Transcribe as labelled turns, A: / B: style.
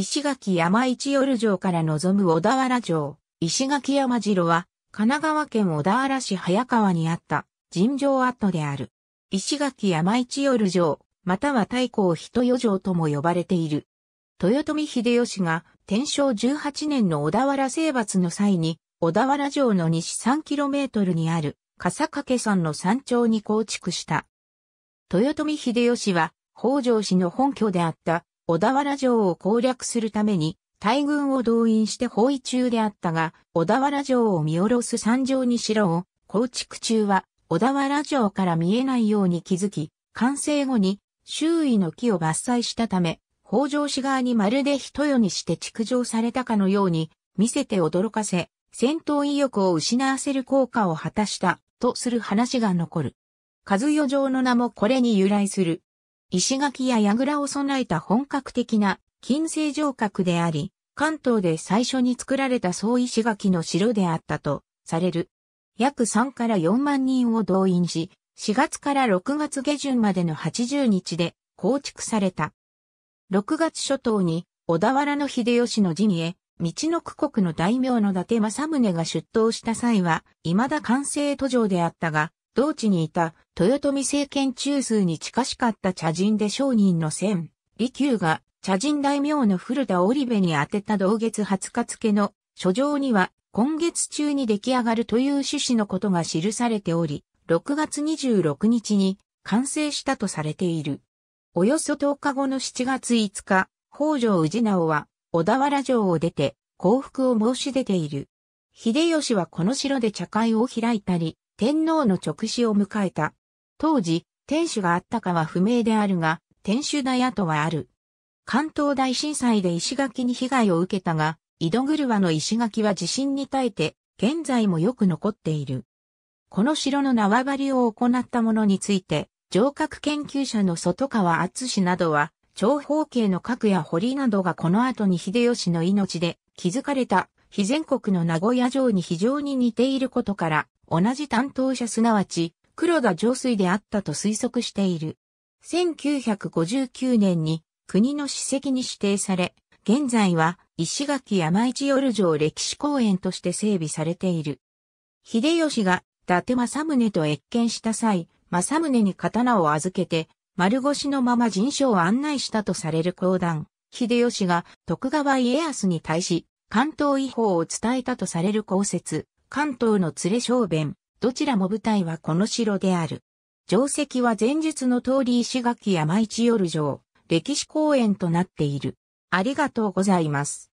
A: 石垣山一夜城から望む小田原城、石垣山城は、神奈川県小田原市早川にあった尋常跡である。石垣山一夜城、または太閤人夜城とも呼ばれている。豊臣秀吉が天正18年の小田原征伐の際に、小田原城の西 3km にある笠掛山の山頂に構築した。豊臣秀吉は、北条氏の本拠であった小田原城を攻略するために、大軍を動員して包囲中であったが、小田原城を見下ろす山城に城を構築中は、小田原城から見えないように気づき、完成後に周囲の木を伐採したため、北条氏側にまるで人世にして築城されたかのように見せて驚かせ、戦闘意欲を失わせる効果を果たしたとする話が残る。和代城の名もこれに由来する。石垣や櫓を備えた本格的な金星城郭であり、関東で最初に作られた総石垣の城であったとされる。約3から4万人を動員し、4月から6月下旬までの80日で構築された。6月初頭に小田原の秀吉の陣へ、道の区国の大名の伊達政宗が出頭した際は、未だ完成途上であったが、同地にいた豊臣政権中枢に近しかった茶人で商人の千、利休が茶人大名の古田織部に宛てた同月20日付の書状には今月中に出来上がるという趣旨のことが記されており、6月26日に完成したとされている。およそ10日後の7月5日、北条氏直は小田原城を出て降伏を申し出ている。秀吉はこの城で茶会を開いたり、天皇の直死を迎えた。当時、天守があったかは不明であるが、天守台跡はある。関東大震災で石垣に被害を受けたが、井戸車の石垣は地震に耐えて、現在もよく残っている。この城の縄張りを行ったものについて、城郭研究者の外川厚氏などは、長方形の核や堀などがこの後に秀吉の命で築かれた非全国の名古屋城に非常に似ていることから、同じ担当者すなわち黒田上水であったと推測している。1959年に国の史跡に指定され、現在は石垣山市夜城歴史公園として整備されている。秀吉が伊達政宗と越見した際、政宗に刀を預けて、丸腰のまま人書を案内したとされる講談。秀吉が徳川家康に対し、関東違法を伝えたとされる公説。関東の連れ小弁、どちらも舞台はこの城である。城跡は前述の通り石垣山一夜城、歴史公園となっている。ありがとうございます。